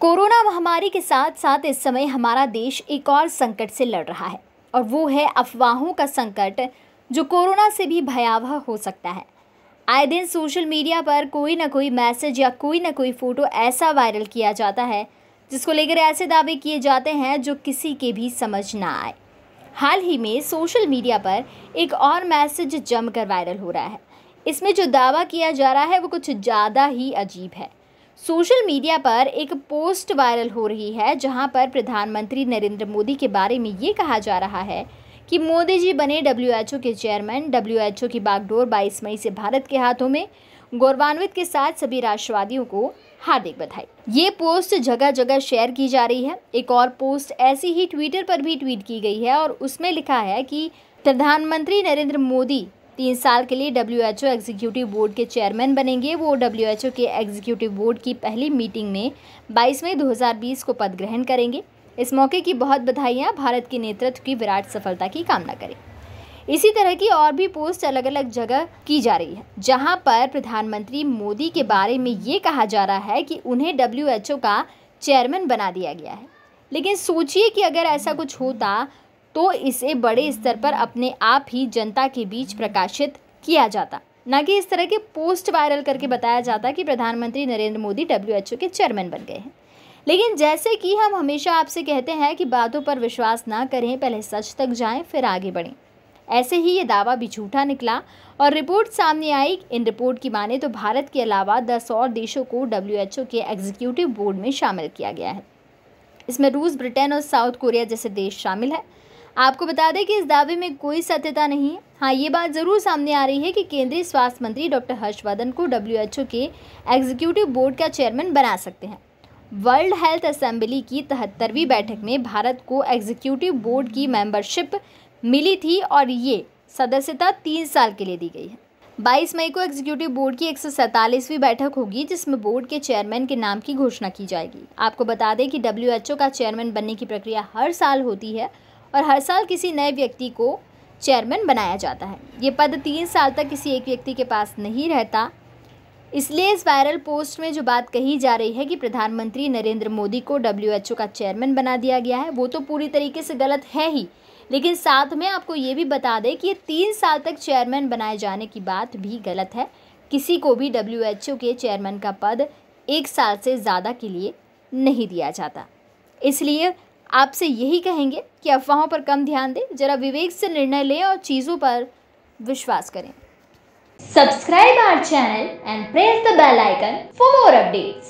corona महामारी के साथ साथ इस समय हमारा देश एक और संकट से लड़ रहा है और वो है अफवाहों का संकट जो कोरोना से भी भयावह हो सकता है आए दिन सोशल मीडिया पर कोई ना कोई मैसेज या कोई ना कोई फ़ोटो ऐसा वायरल किया जाता है जिसको लेकर ऐसे दावे किए जाते हैं जो किसी के भी समझ ना आए हाल ही में सोशल मीडिया पर एक और मैसेज जमकर वायरल हो रहा है इसमें जो दावा किया जा रहा है वो कुछ ज़्यादा ही अजीब है सोशल मीडिया पर एक पोस्ट वायरल हो रही है जहां पर प्रधानमंत्री नरेंद्र मोदी के बारे में ये कहा जा रहा है कि मोदी जी बने डब्ल्यू के चेयरमैन डब्ल्यू की बागडोर 22 मई से भारत के हाथों में गौरवान्वित के साथ सभी राष्ट्रवादियों को हार्दिक बधाई ये पोस्ट जगह जगह शेयर की जा रही है एक और पोस्ट ऐसी ही ट्विटर पर भी ट्वीट की गई है और उसमें लिखा है कि प्रधानमंत्री नरेंद्र मोदी तीन साल के लिए डब्ल्यूएचओ एग्जीक्यूटिव बोर्ड के चेयरमैन बनेंगे वो डब्ल्यूएचओ के एग्जीक्यूटिव बोर्ड की पहली मीटिंग में बाईस मई 2020 को पद ग्रहण करेंगे इस मौके की बहुत बधाइयाँ भारत के नेतृत्व की विराट सफलता की कामना करें इसी तरह की और भी पोस्ट अलग अलग जगह की जा रही है जहाँ पर प्रधानमंत्री मोदी के बारे में ये कहा जा रहा है कि उन्हें डब्ल्यू का चेयरमैन बना दिया गया है लेकिन सोचिए कि अगर ऐसा कुछ होता तो इसे बड़े स्तर पर अपने आप ही जनता के बीच प्रकाशित किया जाता ना कि इस तरह के पोस्ट वायरल करके बताया जाता कि प्रधानमंत्री नरेंद्र मोदी डब्ल्यू के चेयरमैन बन गए हैं लेकिन जैसे कि हम हमेशा आपसे कहते हैं कि बातों पर विश्वास ना करें पहले सच तक जाएं फिर आगे बढ़ें ऐसे ही ये दावा भी झूठा निकला और रिपोर्ट सामने आई इन रिपोर्ट की माने तो भारत के अलावा दस और देशों को डब्ल्यू के एग्जीक्यूटिव बोर्ड में शामिल किया गया है इसमें रूस ब्रिटेन और साउथ कोरिया जैसे देश शामिल हैं आपको बता दें कि इस दावे में कोई सत्यता नहीं है हाँ ये बात ज़रूर सामने आ रही है कि केंद्रीय स्वास्थ्य मंत्री डॉक्टर हर्षवर्धन को डब्ल्यू के एग्जीक्यूटिव बोर्ड का चेयरमैन बना सकते हैं वर्ल्ड हेल्थ असेंबली की तिहत्तरवीं बैठक में भारत को एग्जीक्यूटिव बोर्ड की मेंबरशिप मिली थी और ये सदस्यता तीन साल के लिए दी गई है 22 मई को एग्जीक्यूटिव बोर्ड की एक बैठक होगी जिसमें बोर्ड के चेयरमैन के नाम की घोषणा की जाएगी आपको बता दें कि डब्ल्यू का चेयरमैन बनने की प्रक्रिया हर साल होती है और हर साल किसी नए व्यक्ति को चेयरमैन बनाया जाता है ये पद तीन साल तक किसी एक व्यक्ति के पास नहीं रहता इसलिए इस वायरल पोस्ट में जो बात कही जा रही है कि प्रधानमंत्री नरेंद्र मोदी को डब्ल्यू का चेयरमैन बना दिया गया है वो तो पूरी तरीके से गलत है ही लेकिन साथ में आपको ये भी बता दें कि ये तीन साल तक चेयरमैन बनाए जाने की बात भी गलत है किसी को भी डब्ल्यू के चेयरमैन का पद एक साल से ज़्यादा के लिए नहीं दिया जाता इसलिए आपसे यही कहेंगे कि अफवाहों पर कम ध्यान दें जरा विवेक से निर्णय लें और चीज़ों पर विश्वास करें subscribe our channel and press the bell icon for more updates